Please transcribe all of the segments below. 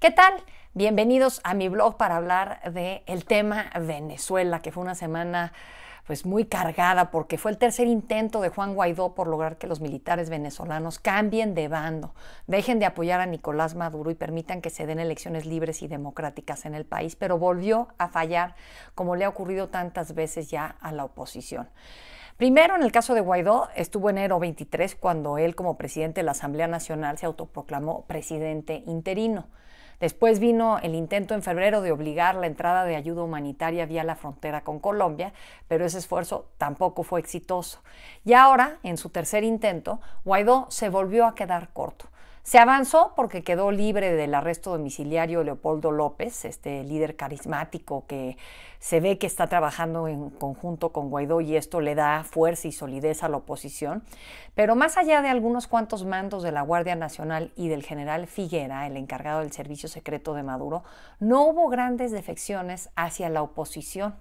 ¿Qué tal? Bienvenidos a mi blog para hablar del tema Venezuela, que fue una semana pues muy cargada porque fue el tercer intento de Juan Guaidó por lograr que los militares venezolanos cambien de bando, dejen de apoyar a Nicolás Maduro y permitan que se den elecciones libres y democráticas en el país, pero volvió a fallar como le ha ocurrido tantas veces ya a la oposición. Primero, en el caso de Guaidó, estuvo enero 23 cuando él como presidente de la Asamblea Nacional se autoproclamó presidente interino. Después vino el intento en febrero de obligar la entrada de ayuda humanitaria vía la frontera con Colombia, pero ese esfuerzo tampoco fue exitoso. Y ahora, en su tercer intento, Guaidó se volvió a quedar corto. Se avanzó porque quedó libre del arresto domiciliario Leopoldo López, este líder carismático que se ve que está trabajando en conjunto con Guaidó y esto le da fuerza y solidez a la oposición. Pero más allá de algunos cuantos mandos de la Guardia Nacional y del general Figuera, el encargado del servicio secreto de Maduro, no hubo grandes defecciones hacia la oposición.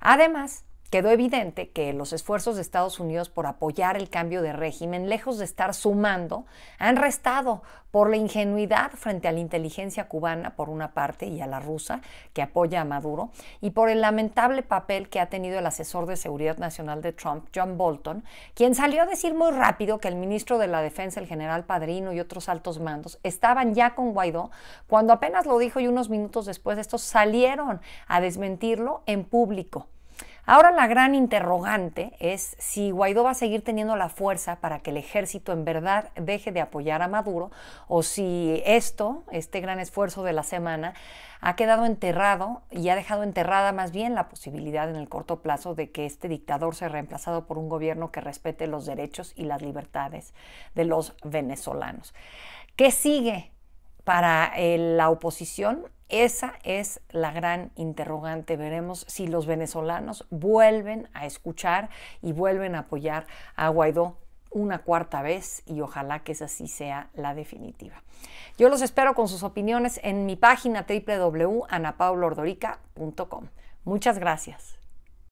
Además, quedó evidente que los esfuerzos de Estados Unidos por apoyar el cambio de régimen, lejos de estar sumando, han restado por la ingenuidad frente a la inteligencia cubana, por una parte, y a la rusa, que apoya a Maduro, y por el lamentable papel que ha tenido el asesor de Seguridad Nacional de Trump, John Bolton, quien salió a decir muy rápido que el ministro de la Defensa, el general Padrino y otros altos mandos estaban ya con Guaidó, cuando apenas lo dijo y unos minutos después estos esto salieron a desmentirlo en público. Ahora la gran interrogante es si Guaidó va a seguir teniendo la fuerza para que el ejército en verdad deje de apoyar a Maduro o si esto, este gran esfuerzo de la semana, ha quedado enterrado y ha dejado enterrada más bien la posibilidad en el corto plazo de que este dictador sea reemplazado por un gobierno que respete los derechos y las libertades de los venezolanos. ¿Qué sigue? para eh, la oposición? Esa es la gran interrogante. Veremos si los venezolanos vuelven a escuchar y vuelven a apoyar a Guaidó una cuarta vez y ojalá que esa sí sea la definitiva. Yo los espero con sus opiniones en mi página www.anapaulordorica.com. Muchas gracias.